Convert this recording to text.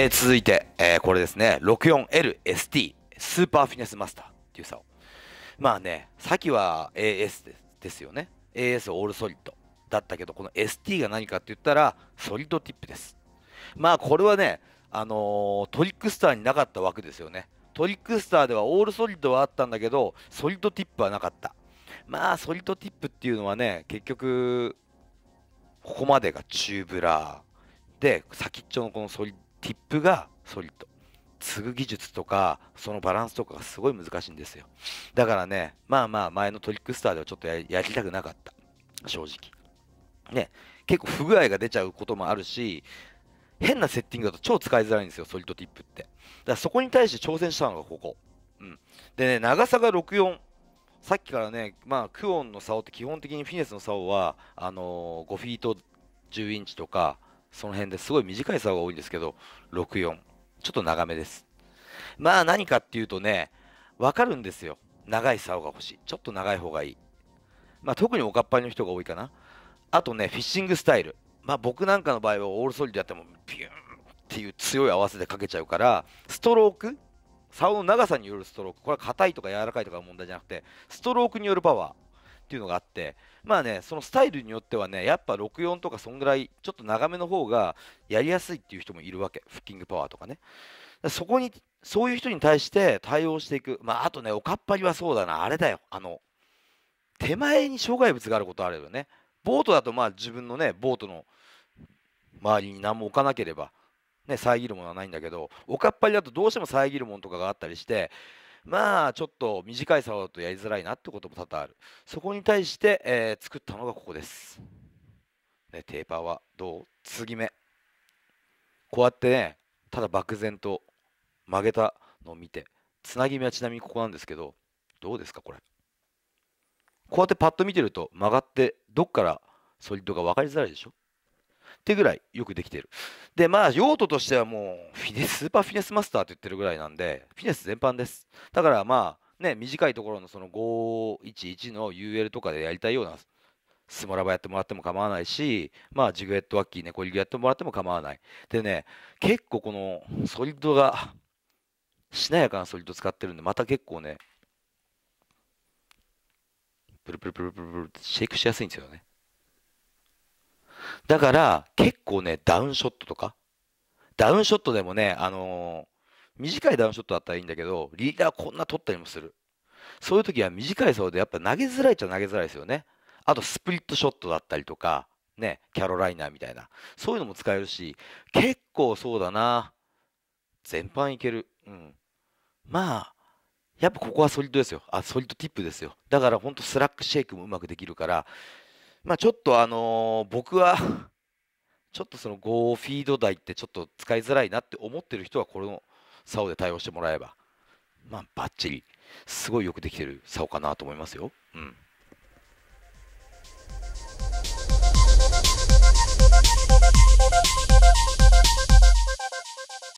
えー、続いて、えー、これですね、64LST、スーパーフィネスマスターっていうさを。まあね、さっきは AS ですですよね。AS オールソリッドだったけど、この ST が何かって言ったら、ソリッドティップです。まあこれはね、あのー、トリックスターになかった枠ですよね。トリックスターではオールソリッドはあったんだけど、ソリッドティップはなかった。まあソリッドティップっていうのはね、結局、ここまでがチューブラー。で、先っちょのこのソリッドティップがソリッド。継ぐ技術とか、そのバランスとかがすごい難しいんですよ。だからね、まあまあ前のトリックスターではちょっとやりたくなかった。正直。ね、結構不具合が出ちゃうこともあるし、変なセッティングだと超使いづらいんですよ、ソリッドティップって。だからそこに対して挑戦したのがここ。うん。でね、長さが64。さっきからね、まあ、クオンの竿って基本的にフィネスの竿は、あのー、5フィート10インチとか、その辺ですごい短い竿が多いんですけど、64。ちょっと長めです。まあ何かっていうとね、わかるんですよ。長い竿が欲しい。ちょっと長い方がいい。まあ特におかっぱいの人が多いかな。あとね、フィッシングスタイル。まあ僕なんかの場合はオールソリでやってもビューンっていう強い合わせでかけちゃうから、ストローク竿の長さによるストローク。これは硬いとか柔らかいとか問題じゃなくて、ストロークによるパワー。っていうのがあって、まあね、そのスタイルによってはね、やっぱ64とかそんぐらい、ちょっと長めの方がやりやすいっていう人もいるわけ。フッキングパワーとかね。そこに、そういう人に対して対応していく。まあ、あとね、おかっぱりはそうだな、あれだよ。あの、手前に障害物があることあるよね。ボートだとまあ自分のね、ボートの周りに何も置かなければ、ね、遮るものはないんだけど、おかっぱりだとどうしても遮るものとかがあったりして、まあちょっと短いサーだとやりづらいなってことも多々あるそこに対して、えー、作ったのがここです、ね、テーパーはどう継ぎ目こうやってねただ漠然と曲げたのを見てつなぎ目はちなみにここなんですけどどうですかこれこうやってパッと見てると曲がってどっからソリッドが分かりづらいでしょってぐらいよくできてる。で、まあ、用途としてはもう、フィネス、スーパーフィネスマスターと言ってるぐらいなんで、フィネス全般です。だからまあ、ね、短いところのその511の UL とかでやりたいようなスモラバやってもらっても構わないし、まあ、ジグエットワッキー、ね、コリグやってもらっても構わない。でね、結構このソリッドが、しなやかなソリッド使ってるんで、また結構ね、プルプルプルプルプルってシェイクしやすいんですよね。だから、結構ね、ダウンショットとか、ダウンショットでもね、あのー、短いダウンショットだったらいいんだけど、リーダーこんな取ったりもする。そういう時は短いそうで、やっぱ投げづらいっちゃ投げづらいですよね。あと、スプリットショットだったりとか、ね、キャロライナーみたいな。そういうのも使えるし、結構そうだな。全般いける。うん。まあ、やっぱここはソリッドですよ。あ、ソリッドティップですよ。だから本当スラックシェイクもうまくできるから、まあ、ちょっとあのー、僕は ちょっとその5フィード台ってちょっと使いづらいなって思ってる人はこの竿で対応してもらえば、まあ、バッチリ、すごいよくできてる竿かなと思いますよ。うん